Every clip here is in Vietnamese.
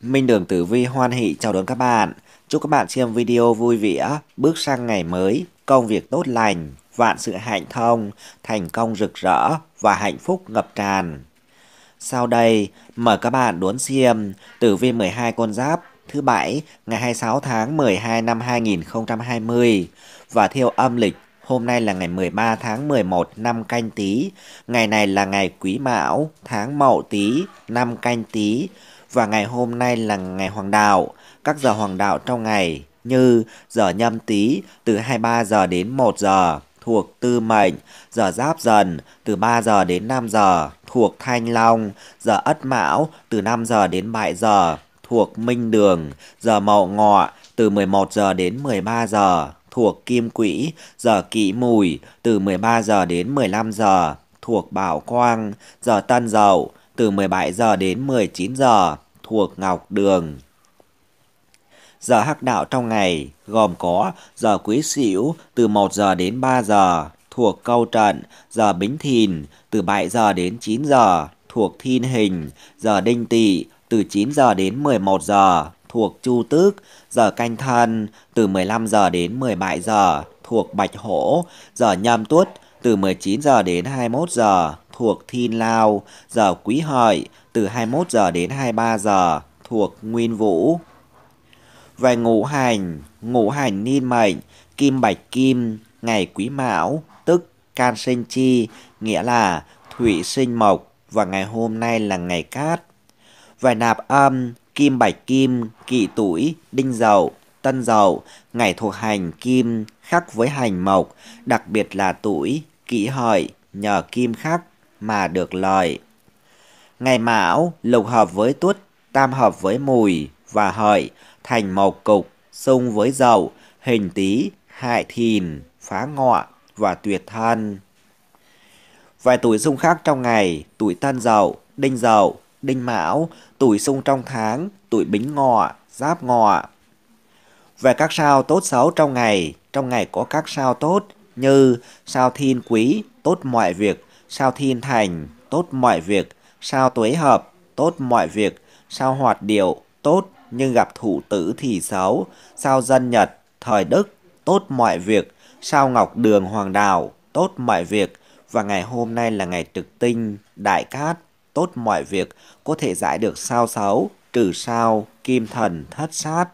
Minh Đường Tử Vi hoan hỷ chào đón các bạn. Chúc các bạn xem video vui vẻ, bước sang ngày mới, công việc tốt lành, vạn sự hạnh thông, thành công rực rỡ và hạnh phúc ngập tràn. Sau đây, mời các bạn đón xem Tử Vi 12 con giáp thứ Bảy ngày 26 tháng 12 năm 2020 và theo âm lịch hôm nay là ngày 13 tháng 11 năm canh tí, ngày này là ngày quý mão, tháng mậu tí, năm canh tí và ngày hôm nay là ngày hoàng đạo. Các giờ hoàng đạo trong ngày như giờ nhâm tí từ 23 giờ đến 1 giờ thuộc tư mệnh, giờ giáp dần từ 3 giờ đến 5 giờ thuộc thanh long, giờ ất mão từ 5 giờ đến 7 giờ thuộc Minh Đường, giờ Mậu Ngọ từ 11 giờ đến 13 giờ, thuộc Kim Quỹ, giờ Kỷ Mùi từ 13 giờ đến 15 giờ, thuộc Bảo Quang, giờ Tân Dậu từ 17 giờ đến 19 giờ, thuộc Ngọc Đường. Giờ hắc đạo trong ngày gồm có giờ Quý Sửu từ 1 giờ đến 3 giờ, thuộc Câu Trận, giờ Bính Thìn từ 7 giờ đến 9 giờ, thuộc Thiên Hình, giờ Đinh Tỵ từ 9 giờ đến 11 giờ thuộc Chu Tước, giờ Canh Thân từ 15 giờ đến 17 giờ thuộc Bạch Hổ, giờ Nhâm Tuất từ 19 giờ đến 21 giờ thuộc Thiên Lao, giờ Quý Hợi từ 21 giờ đến 23 giờ thuộc Nguyên Vũ. Về ngũ hành, ngũ hành niên mệnh, kim bạch kim, ngày quý mão, tức can sinh chi, nghĩa là thủy sinh mộc và ngày hôm nay là ngày cát vài nạp âm, kim bạch kim, kỵ tuổi, đinh dậu, tân dậu, ngày thuộc hành kim khắc với hành mộc, đặc biệt là tuổi, kỷ hợi, nhờ kim khắc mà được lợi. Ngày mão, lục hợp với tuất, tam hợp với mùi và hợi, thành mộc cục, xung với dậu, hình tý, hại thìn, phá ngọ và tuyệt thân. Vài tuổi xung khắc trong ngày, tuổi tân dậu, đinh dậu, đinh mão, tuổi xung trong tháng, tuổi bính ngọ, giáp ngọ. Về các sao tốt xấu trong ngày, trong ngày có các sao tốt như sao thiên quý, tốt mọi việc, sao thiên thành, tốt mọi việc, sao tuế hợp, tốt mọi việc, sao hoạt điệu, tốt nhưng gặp thủ tử thì xấu, sao dân nhật, thời đức, tốt mọi việc, sao ngọc đường hoàng đạo, tốt mọi việc, và ngày hôm nay là ngày trực tinh, đại cát, tốt mọi việc, có thể giải được sao sáu, trừ sao, kim thần, thất sát.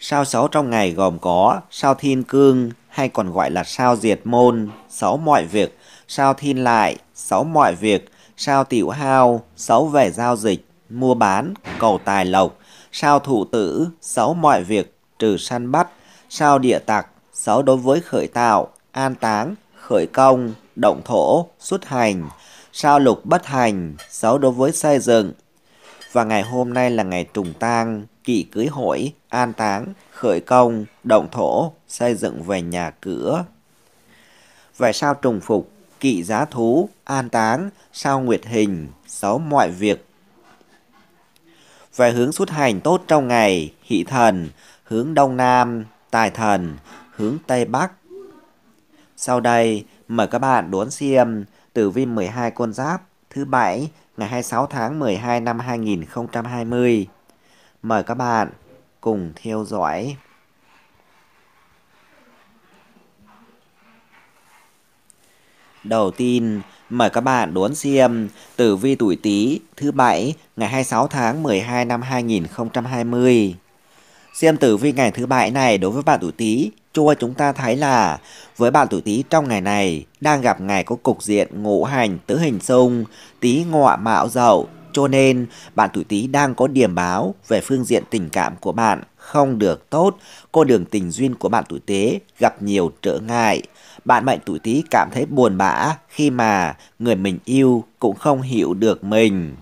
Sao sáu trong ngày gồm có sao thiên cương hay còn gọi là sao diệt môn, sáu mọi việc, sao thiên lại, sáu mọi việc, sao tiểu hao, sáu về giao dịch, mua bán, cầu tài lộc, sao thụ tử, sáu mọi việc, trừ săn bắt, sao địa tặc, sáu đối với khởi tạo, an táng, khởi công, động thổ, xuất hành, sao lục bất hành, xấu đối với xây dựng. Và ngày hôm nay là ngày trùng tang, kỵ cưới hỏi, an táng, khởi công, động thổ, xây dựng về nhà cửa. Vậy sao trùng phục, kỵ giá thú, an táng, sao nguyệt hình, xấu mọi việc. Về hướng xuất hành tốt trong ngày, hỷ thần, hướng đông nam, tài thần, hướng tây bắc. Sau đây, mời các bạn đón xem tử vi 12 con giáp thứ bảy ngày 26 tháng 12 năm 2020. Mời các bạn cùng theo dõi. Đầu tiên, mời các bạn đón xem tử vi tuổi Tý thứ bảy ngày 26 tháng 12 năm 2020. Xem tử vi ngày thứ bảy này đối với bạn tuổi Tý, cho chúng ta thấy là với bạn tuổi Tý trong ngày này đang gặp ngày có cục diện ngũ hành tứ hình xung, Tý ngọ mạo dậu, cho nên bạn tuổi Tý đang có điểm báo về phương diện tình cảm của bạn không được tốt, con đường tình duyên của bạn tuổi Tý gặp nhiều trở ngại. Bạn mệnh tuổi Tý cảm thấy buồn bã khi mà người mình yêu cũng không hiểu được mình.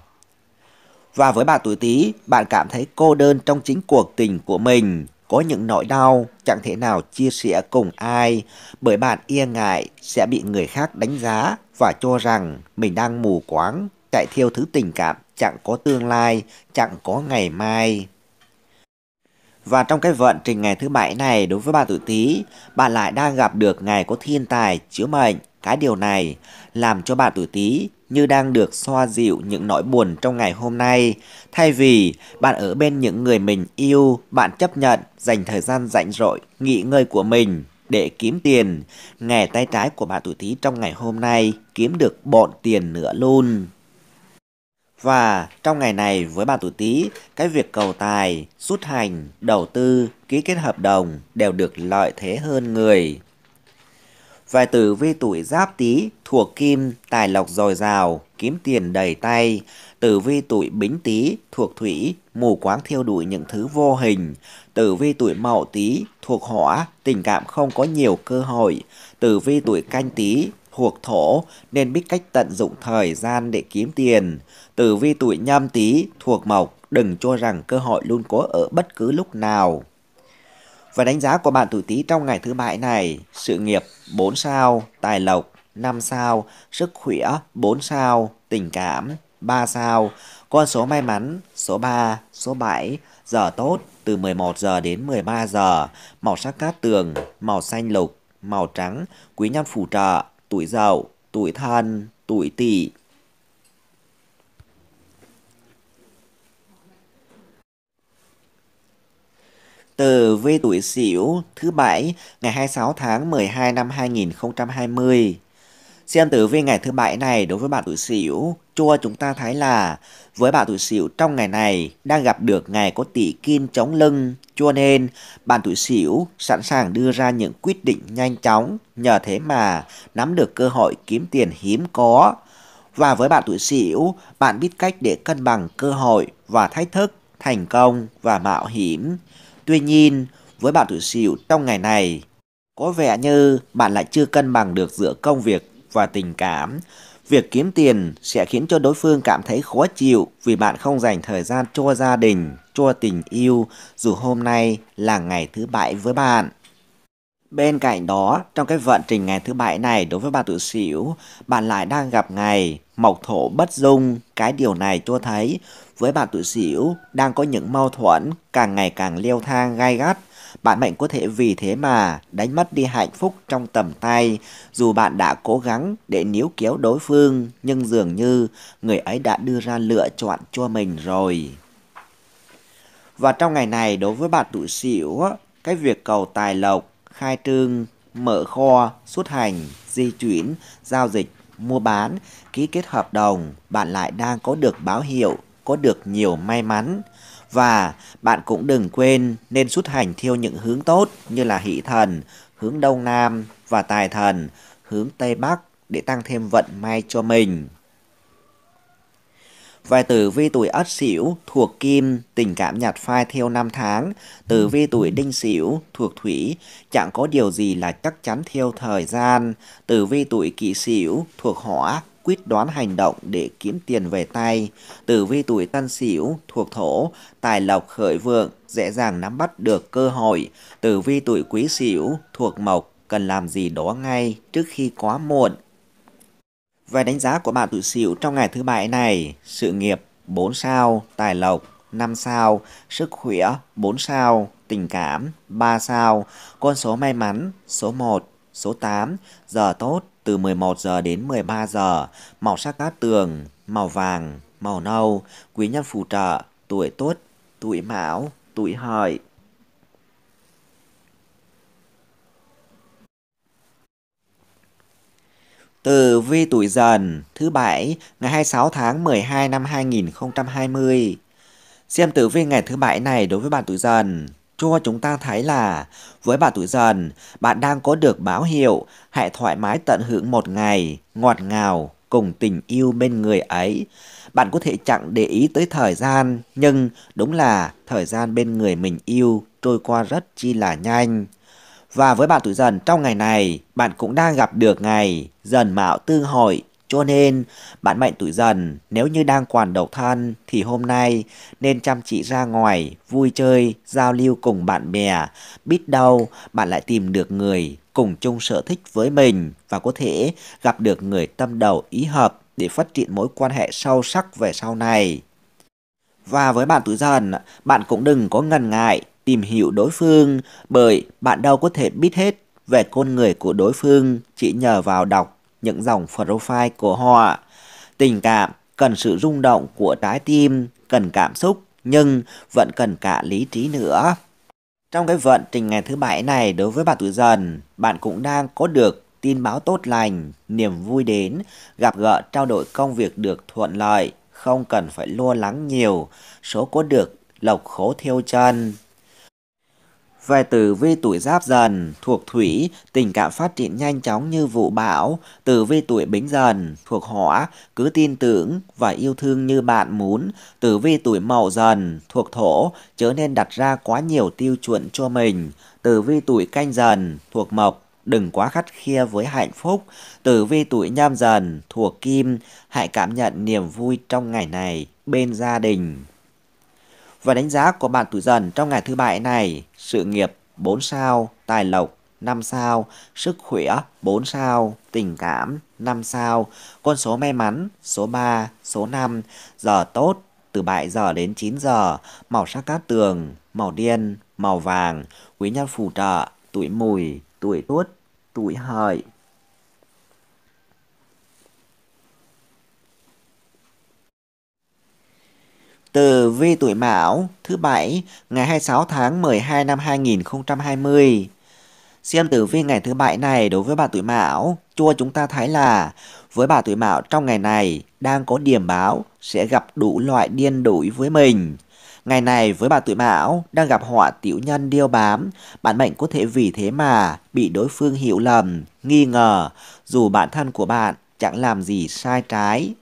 Và với bạn tuổi Tý, bạn cảm thấy cô đơn trong chính cuộc tình của mình, có những nỗi đau chẳng thể nào chia sẻ cùng ai, bởi bạn e ngại sẽ bị người khác đánh giá và cho rằng mình đang mù quáng, chạy theo thứ tình cảm chẳng có tương lai, chẳng có ngày mai. Và trong cái vận trình ngày thứ bảy này đối với bạn tuổi Tý, bạn lại đang gặp được ngày có thiên tài chiếu mệnh. Cái điều này làm cho bạn tuổi Tý như đang được xoa dịu những nỗi buồn trong ngày hôm nay. Thay vì bạn ở bên những người mình yêu, bạn chấp nhận dành thời gian rảnh rỗi, nghỉ ngơi của mình để kiếm tiền. Nghề tay trái của bạn tuổi Tý trong ngày hôm nay kiếm được bộn tiền nữa luôn. Và trong ngày này với bạn tuổi Tý, cái việc cầu tài, xuất hành, đầu tư, ký kết hợp đồng đều được lợi thế hơn người. Vài tử vi tuổi giáp tý thuộc kim, tài lộc dồi dào, kiếm tiền đầy tay. Tử vi tuổi bính tý thuộc thủy, mù quáng thiêu đuổi những thứ vô hình. Tử vi tuổi mậu tý thuộc hỏa, tình cảm không có nhiều cơ hội. Tử vi tuổi canh tý thuộc thổ nên biết cách tận dụng thời gian để kiếm tiền. Tử vi tuổi nhâm tý thuộc mộc, đừng cho rằng cơ hội luôn có ở bất cứ lúc nào. Và đánh giá của bạn tuổi Tý trong ngày thứ bảy này, sự nghiệp 4 sao, tài lộc 5 sao, sức khỏe 4 sao, tình cảm 3 sao, con số may mắn số 3, số 7, giờ tốt từ 11 giờ đến 13 giờ, màu sắc cát tường, màu xanh lục, màu trắng, quý nhân phù trợ, tuổi dậu, tuổi thân, tuổi tỵ tờ vi tuổi Sửu thứ bảy ngày 26 tháng 12 năm 2020. Xem tử vi ngày thứ bảy này đối với bạn tuổi Sửu, cho chúng ta thấy là với bạn tuổi Sửu trong ngày này đang gặp được ngày có tỷ kim chống lưng, cho nên bạn tuổi Sửu sẵn sàng đưa ra những quyết định nhanh chóng, nhờ thế mà nắm được cơ hội kiếm tiền hiếm có. Và với bạn tuổi Sửu, bạn biết cách để cân bằng cơ hội và thách thức, thành công và mạo hiểm. Tuy nhiên, với bạn tuổi sửu trong ngày này, có vẻ như bạn lại chưa cân bằng được giữa công việc và tình cảm. Việc kiếm tiền sẽ khiến cho đối phương cảm thấy khó chịu vì bạn không dành thời gian cho gia đình, cho tình yêu dù hôm nay là ngày thứ bảy với bạn. Bên cạnh đó, trong cái vận trình ngày thứ bảy này đối với bạn tuổi sửu bạn lại đang gặp ngày mộc thổ bất dung. Cái điều này cho thấy với bạn tuổi sửu đang có những mâu thuẫn càng ngày càng leo thang gai gắt. Bạn mệnh có thể vì thế mà đánh mất đi hạnh phúc trong tầm tay, dù bạn đã cố gắng để níu kéo đối phương, nhưng dường như người ấy đã đưa ra lựa chọn cho mình rồi. Và trong ngày này đối với bạn tuổi Sửu, cái việc cầu tài lộc, khai trương, mở kho, xuất hành, di chuyển, giao dịch, mua bán, ký kết hợp đồng, bạn lại đang có được báo hiệu có được nhiều may mắn. Và bạn cũng đừng quên nên xuất hành theo những hướng tốt như là hỷ thần, hướng đông nam và tài thần, hướng tây bắc để tăng thêm vận may cho mình. Vài tử vi tuổi Ất Sửu thuộc Kim, tình cảm nhạt phai theo năm tháng, tử vi tuổi Đinh Sửu thuộc Thủy, chẳng có điều gì là chắc chắn theo thời gian, tử vi tuổi Kỷ Sửu thuộc Hỏa, quyết đoán hành động để kiếm tiền về tay. Tử vi tuổi tân sửu thuộc thổ, tài lộc khởi vượng, dễ dàng nắm bắt được cơ hội. Tử vi tuổi quý sửu thuộc mộc, cần làm gì đó ngay trước khi quá muộn. Về đánh giá của bạn tuổi sửu trong ngày thứ bảy này, sự nghiệp 4 sao, tài lộc 5 sao, sức khỏe 4 sao, tình cảm 3 sao, con số may mắn số 1, số 8, giờ tốt từ 11 giờ đến 13 giờ, màu sắc cát tường, màu vàng, màu nâu, quý nhân phù trợ, tuổi tốt, tuổi mão, tuổi hợi. Từ vi tuổi dần thứ bảy ngày 26 tháng 12 năm 2020. Xem tử vi ngày thứ bảy này đối với bạn tuổi dần cho chúng ta thấy là với bạn tuổi dần, bạn đang có được báo hiệu hãy thoải mái tận hưởng một ngày ngọt ngào cùng tình yêu bên người ấy. Bạn có thể chẳng để ý tới thời gian, nhưng đúng là thời gian bên người mình yêu trôi qua rất chi là nhanh. Và với bạn tuổi dần trong ngày này, bạn cũng đang gặp được ngày dần mạo tương hội cho nên, bạn mệnh tuổi dần nếu như đang quản độc thân thì hôm nay nên chăm chỉ ra ngoài, vui chơi, giao lưu cùng bạn bè. Biết đâu bạn lại tìm được người cùng chung sở thích với mình và có thể gặp được người tâm đầu ý hợp để phát triển mối quan hệ sâu sắc về sau này. Và với bạn tuổi dần, bạn cũng đừng có ngần ngại tìm hiểu đối phương bởi bạn đâu có thể biết hết về con người của đối phương chỉ nhờ vào đọc những dòng profile của họ. Tình cảm cần sự rung động của trái tim, cần cảm xúc nhưng vẫn cần cả lý trí nữa. Trong cái vận trình ngày thứ bảy này đối với bạn tuổi dần, bạn cũng đang có được tin báo tốt lành, niềm vui đến, gặp gỡ trao đổi công việc được thuận lợi, không cần phải lo lắng nhiều, số có được lộc khổ theo chân, về tử vi tuổi giáp dần, thuộc thủy, tình cảm phát triển nhanh chóng như vụ bão. Tử vi tuổi bính dần, thuộc hỏa, cứ tin tưởng và yêu thương như bạn muốn. Tử vi tuổi mậu dần, thuộc thổ, chớ nên đặt ra quá nhiều tiêu chuẩn cho mình. Tử vi tuổi canh dần, thuộc mộc, đừng quá khắt khe với hạnh phúc. Tử vi tuổi nhâm dần, thuộc kim, hãy cảm nhận niềm vui trong ngày này bên gia đình. Và đánh giá của bạn tuổi dần trong ngày thứ bảy này, sự nghiệp 4 sao, tài lộc 5 sao, sức khỏe 4 sao, tình cảm 5 sao, con số may mắn số 3, số 5, giờ tốt từ 7 giờ đến 9 giờ, màu sắc cát tường, màu đen, màu vàng, quý nhân phù trợ, tuổi mùi, tuổi tuất, tuổi hợi. Tử vi tuổi Mão thứ bảy ngày 26 tháng 12 năm 2020. Xem tử vi ngày thứ bảy này đối với bà tuổi Mão, chua chúng ta thấy là với bà tuổi Mão trong ngày này đang có điểm báo sẽ gặp đủ loại điên đuổi với mình. Ngày này với bà tuổi Mão đang gặp họa tiểu nhân điêu bám, bạn mệnh có thể vì thế mà bị đối phương hiểu lầm, nghi ngờ, dù bản thân của bạn chẳng làm gì sai trái.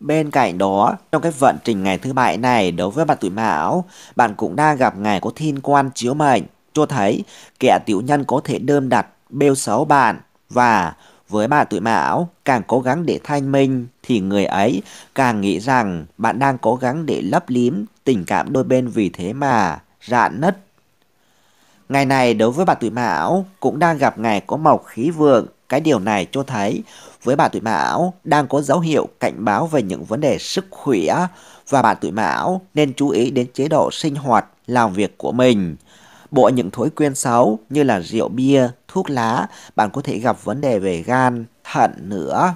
Bên cạnh đó, trong cái vận trình ngày thứ bảy này đối với bạn tuổi mão, bạn cũng đang gặp ngày có thiên quan chiếu mệnh, cho thấy kẻ tiểu nhân có thể đơm đặt bêu xấu bạn và với bạn tuổi mão càng cố gắng để thanh minh thì người ấy càng nghĩ rằng bạn đang cố gắng để lấp liếm tình cảm đôi bên vì thế mà rạn nứt. Ngày này đối với bạn tuổi mão cũng đang gặp ngày có mộc khí vượng cái điều này cho thấy với bạn tuổi Mão đang có dấu hiệu cảnh báo về những vấn đề sức khỏe và bạn tuổi Mão nên chú ý đến chế độ sinh hoạt, làm việc của mình. Bộ những thói quen xấu như là rượu bia, thuốc lá, bạn có thể gặp vấn đề về gan, thận nữa.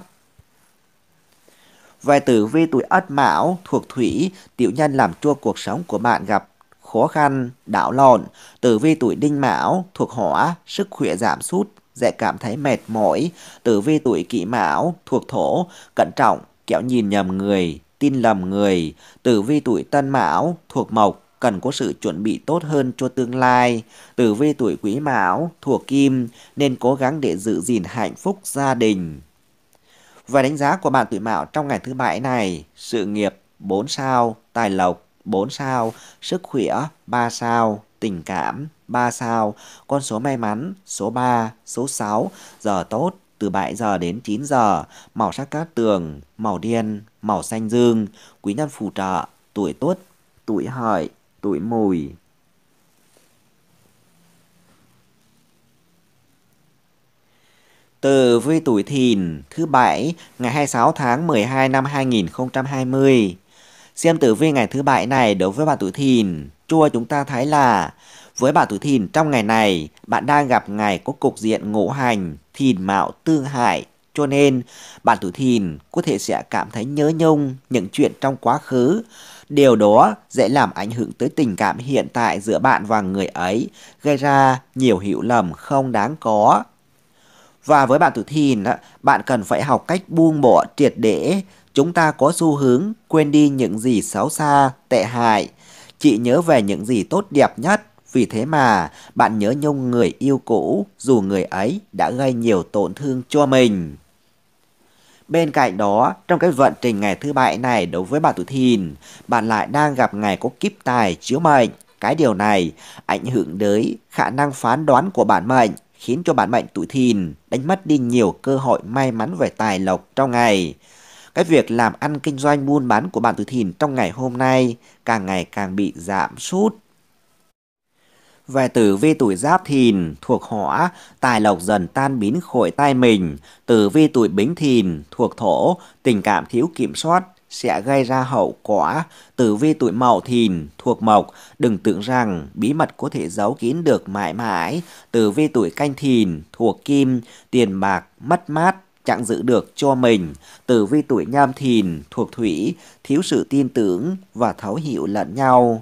Về tử vi tuổi Ất Mão thuộc Thủy, tiểu nhân làm cho cuộc sống của bạn gặp khó khăn, đảo lộn. Tử vi tuổi Đinh Mão thuộc Hỏa, sức khỏe giảm sút, dễ cảm thấy mệt mỏi. Tử vi tuổi kỷ mão, thuộc thổ, cẩn trọng, kẻo nhìn nhầm người, tin lầm người. Tử vi tuổi tân mão, thuộc mộc, cần có sự chuẩn bị tốt hơn cho tương lai. Tử vi tuổi quý mão, thuộc kim, nên cố gắng để giữ gìn hạnh phúc gia đình. Và đánh giá của bạn tuổi mão trong ngày thứ bảy này, sự nghiệp 4 sao, tài lộc 4 sao, sức khỏe 3 sao, tình cảm 3 sao, con số may mắn số 3, số 6, giờ tốt từ 7 giờ đến 9 giờ, màu sắc cát tường, màu đen, màu xanh dương, quý nhân phù trợ, tuổi tuất, tuổi hợi, tuổi mùi. Từ vi tuổi thìn thứ bảy ngày 26 tháng 12 năm 2020. Xem tử vi ngày thứ bảy này đối với bạn tuổi thìn, chua chúng ta thấy là với bảo tuổi thìn trong ngày này, bạn đang gặp ngày có cục diện ngũ hành, thìn mạo tương hại, cho nên bạn tuổi thìn có thể sẽ cảm thấy nhớ nhung những chuyện trong quá khứ. Điều đó dễ làm ảnh hưởng tới tình cảm hiện tại giữa bạn và người ấy, gây ra nhiều hiểu lầm không đáng có. Và với bạn tuổi thìn, bạn cần phải học cách buông bỏ triệt để. Chúng ta có xu hướng quên đi những gì xấu xa, tệ hại. Chỉ nhớ về những gì tốt đẹp nhất vì thế mà bạn nhớ nhung người yêu cũ dù người ấy đã gây nhiều tổn thương cho mình. Bên cạnh đó, trong cái vận trình ngày thứ bảy này đối với bạn tuổi thìn, bạn lại đang gặp ngày có kiếp tài chiếu mệnh. Cái điều này ảnh hưởng đến khả năng phán đoán của bạn mệnh, khiến cho bạn mệnh tuổi thìn đánh mất đi nhiều cơ hội may mắn về tài lộc trong ngày. Cái việc làm ăn kinh doanh buôn bán của bạn tuổi thìn trong ngày hôm nay càng ngày càng bị giảm sút. Về tử vi tuổi giáp thìn thuộc hỏa, tài lộc dần tan biến khỏi tay mình. Tử vi tuổi bính thìn thuộc thổ, tình cảm thiếu kiểm soát sẽ gây ra hậu quả. Tử vi tuổi mậu thìn thuộc mộc, đừng tưởng rằng bí mật có thể giấu kín được mãi mãi. Tử vi tuổi canh thìn thuộc kim, tiền bạc mất mát chẳng giữ được cho mình. Tử vi tuổi nhâm thìn thuộc thủy, thiếu sự tin tưởng và thấu hiểu lẫn nhau.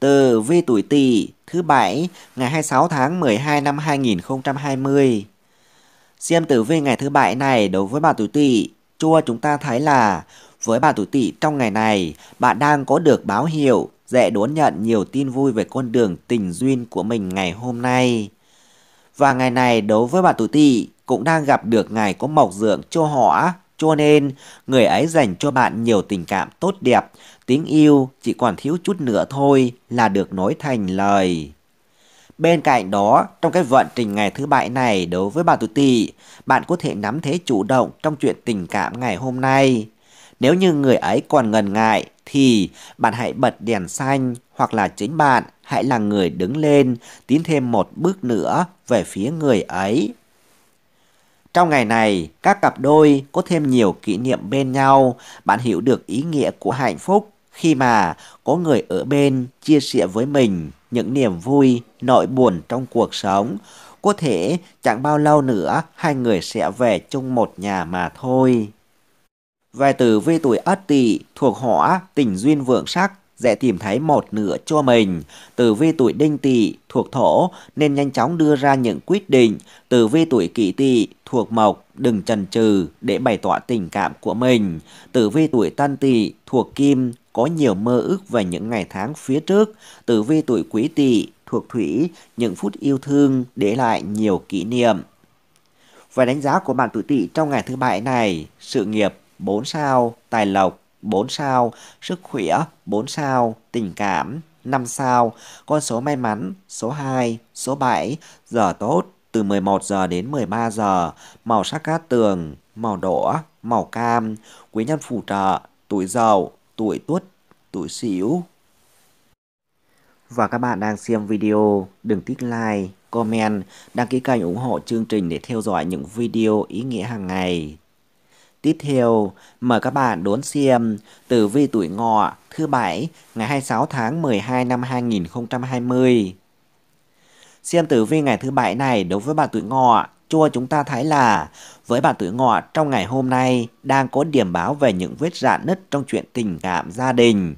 Tử vi tuổi Tỵ thứ bảy ngày 26 tháng 12 năm 2020. Xem tử vi ngày thứ bảy này đối với bà tuổi Tỵ, chua chúng ta thấy là với bà tuổi Tỵ trong ngày này, bạn đang có được báo hiệu dễ đón nhận nhiều tin vui về con đường tình duyên của mình ngày hôm nay. Và ngày này đối với bà tuổi Tỵ cũng đang gặp được ngày có mộc dượng cho họ cho nên, người ấy dành cho bạn nhiều tình cảm tốt đẹp, tiếng yêu chỉ còn thiếu chút nữa thôi là được nói thành lời. Bên cạnh đó, trong cái vận trình ngày thứ bảy này đối với bà tuổi tỵ, bạn có thể nắm thế chủ động trong chuyện tình cảm ngày hôm nay. Nếu như người ấy còn ngần ngại thì bạn hãy bật đèn xanh hoặc là chính bạn hãy là người đứng lên tiến thêm một bước nữa về phía người ấy trong ngày này, các cặp đôi có thêm nhiều kỷ niệm bên nhau, bạn hiểu được ý nghĩa của hạnh phúc khi mà có người ở bên chia sẻ với mình những niềm vui, nỗi buồn trong cuộc sống. Có thể chẳng bao lâu nữa hai người sẽ về chung một nhà mà thôi. Về từ vi tuổi Ất Tỵ thuộc hỏa, tình duyên vượng sắc, dễ tìm thấy một nửa cho mình. Tử vi tuổi đinh tỵ thuộc thổ nên nhanh chóng đưa ra những quyết định. Tử vi tuổi kỷ tỵ thuộc mộc đừng chần chừ để bày tỏ tình cảm của mình. Tử vi tuổi tân tỵ thuộc kim có nhiều mơ ước về những ngày tháng phía trước. Tử vi tuổi quý tỵ thuộc thủy những phút yêu thương để lại nhiều kỷ niệm. Về đánh giá của bạn tuổi tỵ trong ngày thứ bảy này, sự nghiệp 4 sao, tài lộc 4 sao, sức khỏe 4 sao, tình cảm 5 sao, con số may mắn số 2, số 7, giờ tốt từ 11 giờ đến 13 giờ, màu sắc cát tường, màu đỏ, màu cam, quý nhân phù trợ, tuổi giàu, tuổi tuất, tuổi xỉu. Và các bạn đang xem video, đừng thích like, comment, đăng ký kênh ủng hộ chương trình để theo dõi những video ý nghĩa hàng ngày. Tiếp theo, mời các bạn đón xem tử vi tuổi ngọ thứ bảy ngày 26 tháng 12 năm 2020. Xem tử vi ngày thứ bảy này đối với bạn tuổi ngọ cho chúng ta thấy là với bạn tuổi ngọ trong ngày hôm nay đang có điểm báo về những vết rạn nứt trong chuyện tình cảm gia đình.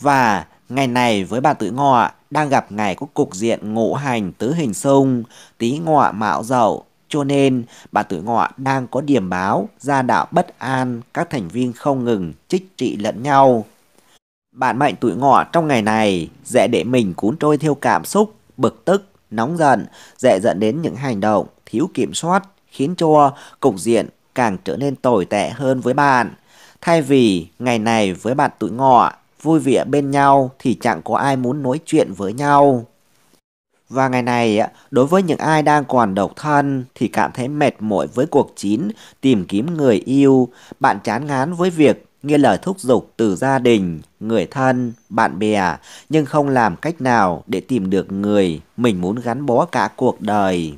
Và ngày này với bạn tuổi ngọ đang gặp ngày có cục diện ngũ hành tứ hình xung, tí ngọ mạo dậu, cho nên, bà tuổi ngọ đang có điểm báo, gia đạo bất an, các thành viên không ngừng trích trị lẫn nhau. Bạn mệnh tuổi ngọ trong ngày này dễ để mình cuốn trôi theo cảm xúc, bực tức, nóng giận, dễ dẫn đến những hành động thiếu kiểm soát, khiến cho cục diện càng trở nên tồi tệ hơn với bạn. Thay vì ngày này với bạn tuổi ngọ vui vẻ bên nhau thì chẳng có ai muốn nói chuyện với nhau. Và ngày này, đối với những ai đang còn độc thân thì cảm thấy mệt mỏi với cuộc chín tìm kiếm người yêu, bạn chán ngán với việc nghe lời thúc giục từ gia đình, người thân, bạn bè nhưng không làm cách nào để tìm được người mình muốn gắn bó cả cuộc đời.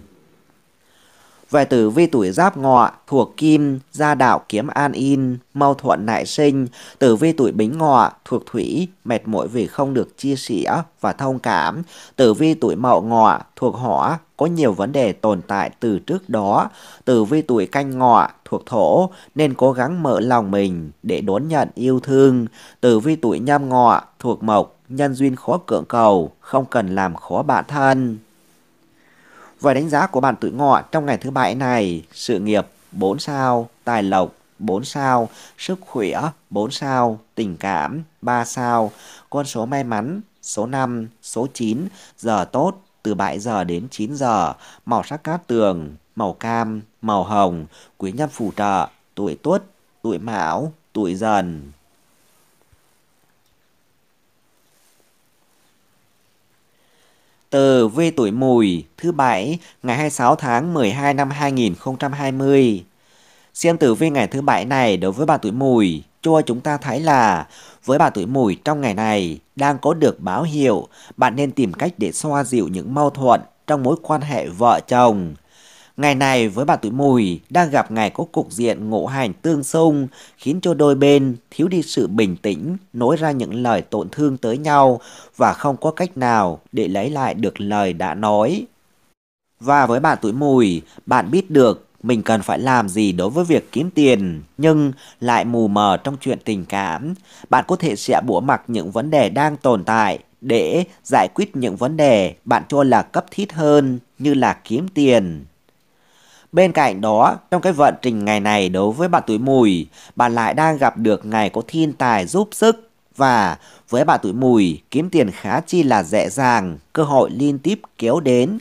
Về tử vi tuổi giáp ngọ thuộc kim, gia đạo kiếm an in, mau thuận nại sinh. Tử vi tuổi bính ngọ thuộc thủy, mệt mỏi vì không được chia sẻ và thông cảm. Tử vi tuổi mậu ngọ thuộc hỏa, có nhiều vấn đề tồn tại từ trước đó. Tử vi tuổi canh ngọ thuộc thổ nên cố gắng mở lòng mình để đón nhận yêu thương. Tử vi tuổi nhâm ngọ thuộc mộc, nhân duyên khó cưỡng cầu, không cần làm khó bản thân. Vậy đánh giá của bạn tuổi ngọ trong ngày thứ bảy này, sự nghiệp 4 sao, tài lộc 4 sao, sức khỏe 4 sao, tình cảm 3 sao, con số may mắn số 5, số 9, giờ tốt từ 7 giờ đến 9 giờ, màu sắc cát tường, màu cam, màu hồng, quý nhân phù trợ, tuổi tuất, tuổi mão, tuổi dần. tờ V tuổi mùi thứ bảy ngày 26 tháng 12 năm 2020. Xem tử vi ngày thứ bảy này đối với bà tuổi mùi cho chúng ta thấy là với bà tuổi mùi trong ngày này đang có được báo hiệu bạn nên tìm cách để xoa dịu những mâu thuẫn trong mối quan hệ vợ chồng Ngày này với bà tuổi mùi đang gặp ngày có cục diện ngộ hành tương xung khiến cho đôi bên thiếu đi sự bình tĩnh, nói ra những lời tổn thương tới nhau và không có cách nào để lấy lại được lời đã nói. Và với bạn tuổi mùi, bạn biết được mình cần phải làm gì đối với việc kiếm tiền nhưng lại mù mờ trong chuyện tình cảm. Bạn có thể sẽ bủa mặc những vấn đề đang tồn tại để giải quyết những vấn đề bạn cho là cấp thiết hơn như là kiếm tiền Bên cạnh đó, trong cái vận trình ngày này đối với bạn tuổi mùi, bạn lại đang gặp được ngày có thiên tài giúp sức và với bạn tuổi mùi kiếm tiền khá chi là dễ dàng, cơ hội liên tiếp kéo đến.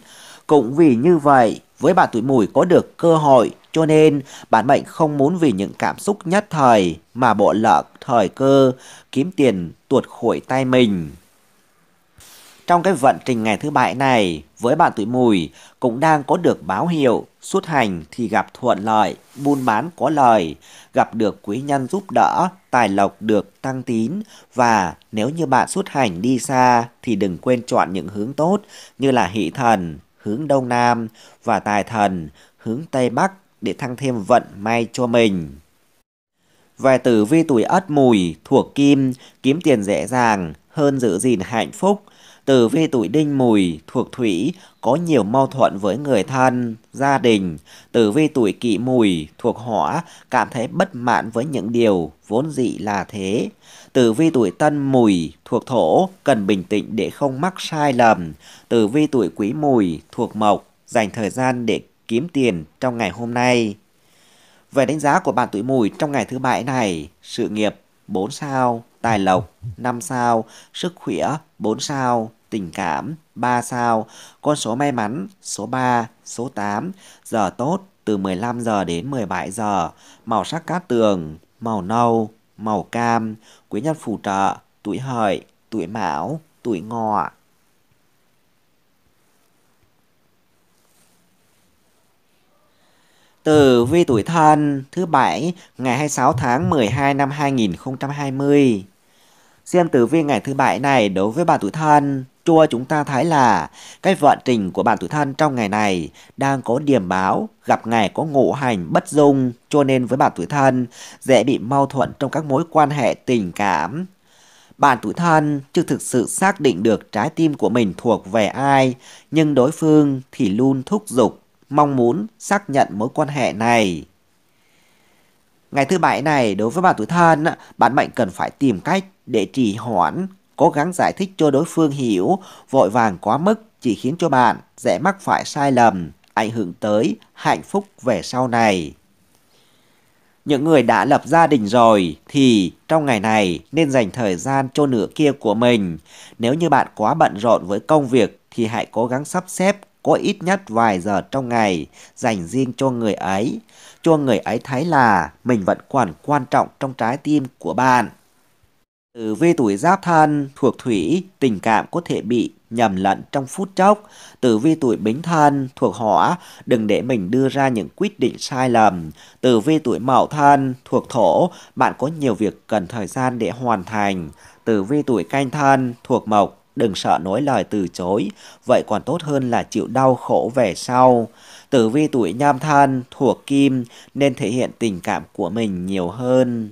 Cũng vì như vậy, với bạn tuổi mùi có được cơ hội cho nên bạn mệnh không muốn vì những cảm xúc nhất thời mà bộ lỡ thời cơ kiếm tiền tuột khỏi tay mình trong cái vận trình ngày thứ bảy này với bạn tuổi mùi cũng đang có được báo hiệu xuất hành thì gặp thuận lợi buôn bán có lời gặp được quý nhân giúp đỡ tài lộc được tăng tín và nếu như bạn xuất hành đi xa thì đừng quên chọn những hướng tốt như là hỷ thần hướng đông nam và tài thần hướng tây bắc để thăng thêm vận may cho mình về tử vi tuổi ất mùi thuộc kim kiếm tiền dễ dàng hơn giữ gìn hạnh phúc Tử vi tuổi đinh mùi thuộc thủy có nhiều mâu thuẫn với người thân, gia đình. Tử vi tuổi kỷ mùi thuộc hỏa cảm thấy bất mãn với những điều vốn dị là thế. Tử vi tuổi tân mùi thuộc thổ cần bình tĩnh để không mắc sai lầm. Tử vi tuổi quý mùi thuộc mộc dành thời gian để kiếm tiền trong ngày hôm nay. Về đánh giá của bạn tuổi mùi trong ngày thứ bảy này, sự nghiệp 4 sao tài lộc 5 sao, sức khỏe 4 sao, tình cảm 3 sao, con số may mắn số 3, số 8, giờ tốt từ 15 giờ đến 17 giờ, màu sắc cát tường, màu nâu, màu cam, quý nhân phù trợ, tuổi hợi, tuổi mão, tuổi ngọ. từ vi tuổi thân thứ bảy ngày 26 tháng 12 năm 2020. Xem tử vi ngày thứ bảy này đối với bạn tuổi thân, chua chúng ta thấy là cái vận trình của bạn tuổi thân trong ngày này đang có điểm báo gặp ngày có ngộ hành bất dung cho nên với bạn tuổi thân dễ bị mâu thuẫn trong các mối quan hệ tình cảm. Bạn tuổi thân chưa thực sự xác định được trái tim của mình thuộc về ai nhưng đối phương thì luôn thúc giục mong muốn xác nhận mối quan hệ này. Ngày thứ bảy này đối với bạn tuổi thân, bạn mệnh cần phải tìm cách để trì hoãn, cố gắng giải thích cho đối phương hiểu, vội vàng quá mức chỉ khiến cho bạn dễ mắc phải sai lầm, ảnh hưởng tới hạnh phúc về sau này. Những người đã lập gia đình rồi thì trong ngày này nên dành thời gian cho nửa kia của mình. Nếu như bạn quá bận rộn với công việc thì hãy cố gắng sắp xếp có ít nhất vài giờ trong ngày dành riêng cho người ấy, cho người ấy thấy là mình vẫn còn quan trọng trong trái tim của bạn. Tử vi tuổi giáp Thân thuộc thủy, tình cảm có thể bị nhầm lẫn trong phút chốc. Tử vi tuổi bính Thân thuộc hỏa, đừng để mình đưa ra những quyết định sai lầm. Tử vi tuổi mậu Thân thuộc thổ, bạn có nhiều việc cần thời gian để hoàn thành. Tử vi tuổi canh Thân thuộc mộc, đừng sợ nói lời từ chối, vậy còn tốt hơn là chịu đau khổ về sau. Tử vi tuổi Nhâm Thân thuộc kim nên thể hiện tình cảm của mình nhiều hơn.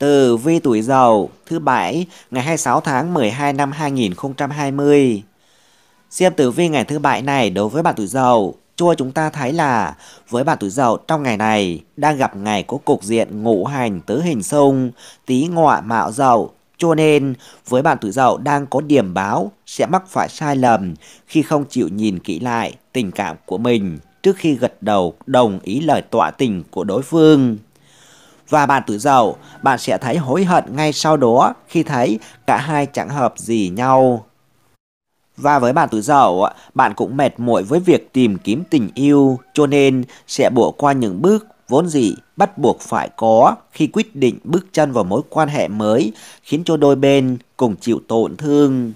Tử vi tuổi dậu thứ bảy ngày 26 tháng 12 năm 2020. Xem tử vi ngày thứ bảy này đối với bạn tuổi dậu, cho chúng ta thấy là với bạn tuổi dậu trong ngày này đang gặp ngày có cục diện ngũ hành tứ hình xung, tí ngọ mạo dậu, cho nên với bạn tuổi dậu đang có điểm báo sẽ mắc phải sai lầm khi không chịu nhìn kỹ lại tình cảm của mình trước khi gật đầu đồng ý lời tọa tình của đối phương và bạn tuổi dậu bạn sẽ thấy hối hận ngay sau đó khi thấy cả hai chẳng hợp gì nhau. Và với bạn tuổi dậu bạn cũng mệt mỏi với việc tìm kiếm tình yêu, cho nên sẽ bỏ qua những bước vốn dĩ bắt buộc phải có khi quyết định bước chân vào mối quan hệ mới, khiến cho đôi bên cùng chịu tổn thương.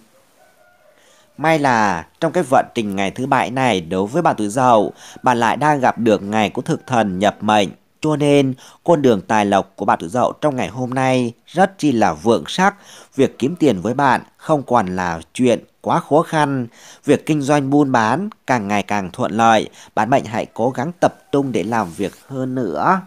May là trong cái vận trình ngày thứ bảy này đối với bạn tuổi dậu bạn lại đang gặp được ngày của thực thần nhập mệnh. Cho nên, con đường tài lộc của bạn tự dậu trong ngày hôm nay rất chi là vượng sắc. Việc kiếm tiền với bạn không còn là chuyện quá khó khăn. Việc kinh doanh buôn bán càng ngày càng thuận lợi. Bạn mệnh hãy cố gắng tập trung để làm việc hơn nữa.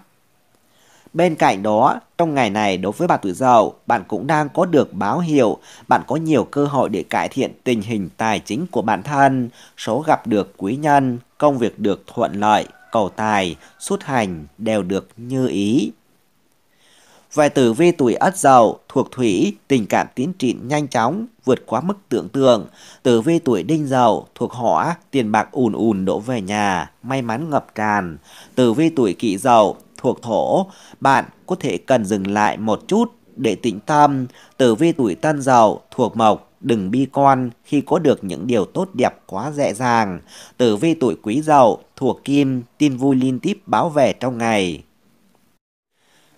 Bên cạnh đó, trong ngày này đối với bạn tuổi Dậu, bạn cũng đang có được báo hiệu, bạn có nhiều cơ hội để cải thiện tình hình tài chính của bản thân, số gặp được quý nhân, công việc được thuận lợi, cầu tài, xuất hành đều được như ý. Về tử vi tuổi ất dậu, thuộc thủy, tình cảm tiến triển nhanh chóng, vượt quá mức tưởng tượng. Tử vi tuổi đinh dậu, thuộc hỏa, tiền bạc ùn ùn đổ về nhà, may mắn ngập tràn. Tử vi tuổi kỷ dậu, thuộc thổ, bạn có thể cần dừng lại một chút để tĩnh tâm. Tử vi tuổi tân dậu, thuộc mộc, đừng bi quan khi có được những điều tốt đẹp quá dễ dàng. Tử vi tuổi quý dậu, thuộc kim, tin vui liên tiếp báo về trong ngày.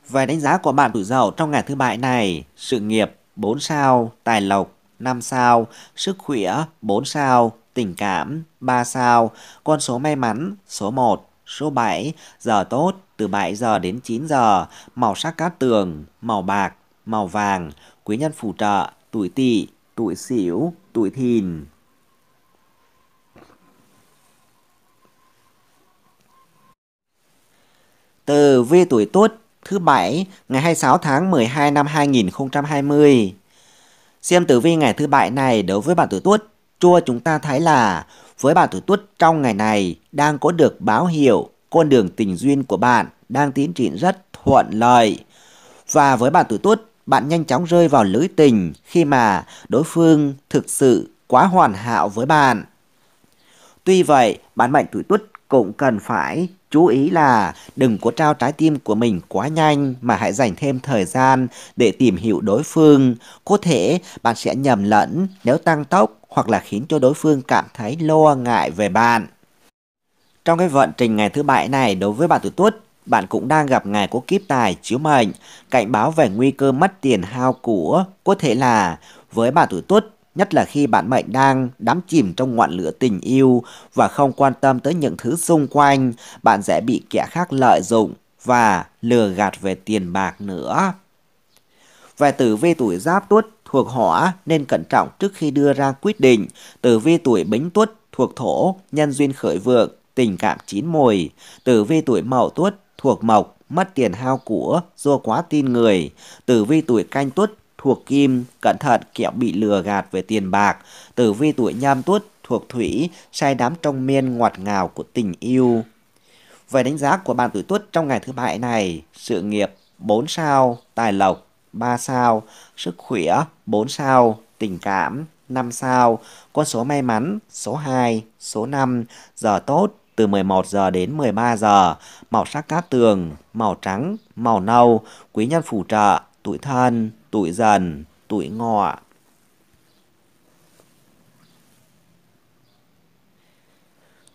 Về đánh giá của bạn tuổi dậu trong ngày thứ bảy này, sự nghiệp 4 sao, tài lộc 5 sao, sức khỏe 4 sao, tình cảm 3 sao, con số may mắn số 1, số 7, giờ tốt từ 7 giờ đến 9 giờ, màu sắc cát tường, màu bạc, màu vàng, quý nhân phù trợ, tuổi tỵ tuổi sửu, tuổi thìn. Tử vi tuổi tuất thứ bảy ngày 26 tháng 12 năm 2020. Xem tử vi ngày thứ bảy này đối với bạn tuổi tuất, chua chúng ta thấy là với bạn tuổi tuất trong ngày này đang có được báo hiệu con đường tình duyên của bạn đang tiến triển rất thuận lợi. Và với bạn tuổi tuất bạn nhanh chóng rơi vào lưới tình khi mà đối phương thực sự quá hoàn hảo với bạn. Tuy vậy, bạn mệnh tuổi tuất cũng cần phải chú ý là đừng có trao trái tim của mình quá nhanh mà hãy dành thêm thời gian để tìm hiểu đối phương. Có thể bạn sẽ nhầm lẫn nếu tăng tốc hoặc là khiến cho đối phương cảm thấy lo ngại về bạn. Trong cái vận trình ngày thứ bảy này đối với bạn tuổi Tuất bạn cũng đang gặp ngày có kiếp tài chiếu mệnh, cảnh báo về nguy cơ mất tiền hao của có thể là với bà tuổi tuất nhất là khi bạn mệnh đang đắm chìm trong ngọn lửa tình yêu và không quan tâm tới những thứ xung quanh, bạn sẽ bị kẻ khác lợi dụng và lừa gạt về tiền bạc nữa. Về tử vi tuổi giáp tuất thuộc hỏa nên cẩn trọng trước khi đưa ra quyết định. Tử vi tuổi bính tuất thuộc thổ, nhân duyên khởi vượng, tình cảm chín mùi. Tử vi tuổi mậu tuất thuộc mộc, mất tiền hao của, do quá tin người. Tử vi tuổi canh tuất thuộc kim, cẩn thận kẹo bị lừa gạt về tiền bạc. Tử vi tuổi nhâm tuất thuộc thủy, say đắm trong miên ngọt ngào của tình yêu. Về đánh giá của bạn tuổi tuất trong ngày thứ bảy này, sự nghiệp 4 sao, tài lộc 3 sao, sức khỏe 4 sao, tình cảm 5 sao, con số may mắn số 2, số 5, giờ tốt từ 11 giờ đến 13 giờ, màu sắc cát tường, màu trắng, màu nâu, quý nhân phù trợ, tuổi thân, tuổi dần, tuổi ngọ.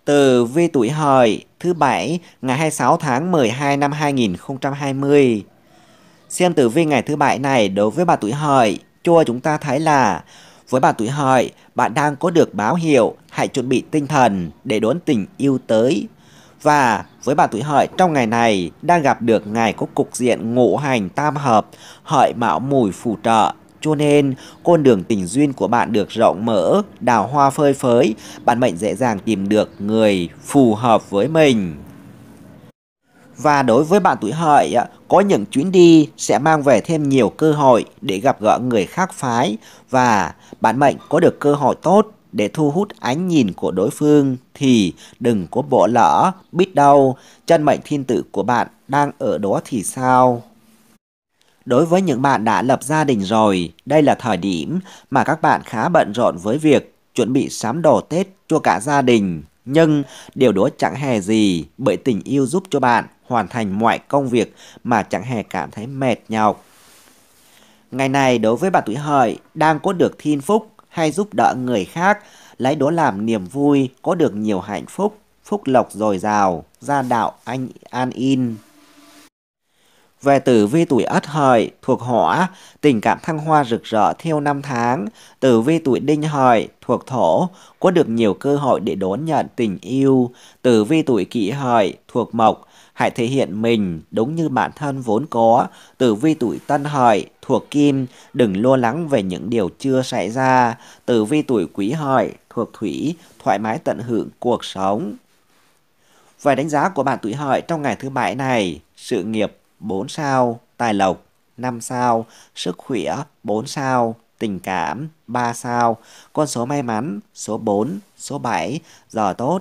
Từ vi tuổi hợi thứ bảy ngày 26 tháng 12 năm 2020. Xem tử vi ngày thứ bảy này đối với bà tuổi hợi, cho chúng ta thấy là với bạn tuổi hợi, bạn đang có được báo hiệu, hãy chuẩn bị tinh thần để đón tình yêu tới. Và với bạn tuổi hợi trong ngày này đang gặp được ngày có cục diện ngũ hành tam hợp, hợi mão mùi phù trợ. Cho nên, con đường tình duyên của bạn được rộng mở, đào hoa phơi phới, bạn mệnh dễ dàng tìm được người phù hợp với mình. Và đối với bạn tuổi hợi, có những chuyến đi sẽ mang về thêm nhiều cơ hội để gặp gỡ người khác phái và bản mệnh có được cơ hội tốt để thu hút ánh nhìn của đối phương thì đừng có bỏ lỡ, biết đâu chân mệnh thiên tử của bạn đang ở đó thì sao? Đối với những bạn đã lập gia đình rồi, đây là thời điểm mà các bạn khá bận rộn với việc chuẩn bị sắm đồ Tết cho cả gia đình. Nhưng điều đó chẳng hề gì bởi tình yêu giúp cho bạn hoàn thành mọi công việc mà chẳng hề cảm thấy mệt nhọc. Ngày này đối với bạn tuổi hợi đang có được thiên phúc hay giúp đỡ người khác, lấy đó làm niềm vui, có được nhiều hạnh phúc, phúc lộc dồi dào, gia đạo anh an in. Về tử vi tuổi ất hợi thuộc hỏa, tình cảm thăng hoa rực rỡ theo năm tháng. Tử vi tuổi đinh hợi thuộc thổ, có được nhiều cơ hội để đón nhận tình yêu. Tử vi tuổi kỷ hợi thuộc mộc, hãy thể hiện mình đúng như bản thân vốn có, tử vi tuổi tân hợi, thuộc kim, đừng lo lắng về những điều chưa xảy ra, tử vi tuổi quý hợi, thuộc thủy, thoải mái tận hưởng cuộc sống. Vài đánh giá của bạn tuổi hợi trong ngày thứ bảy này, sự nghiệp 4 sao, tài lộc 5 sao, sức khỏe 4 sao, tình cảm 3 sao, con số may mắn số 4, số 7, giờ tốt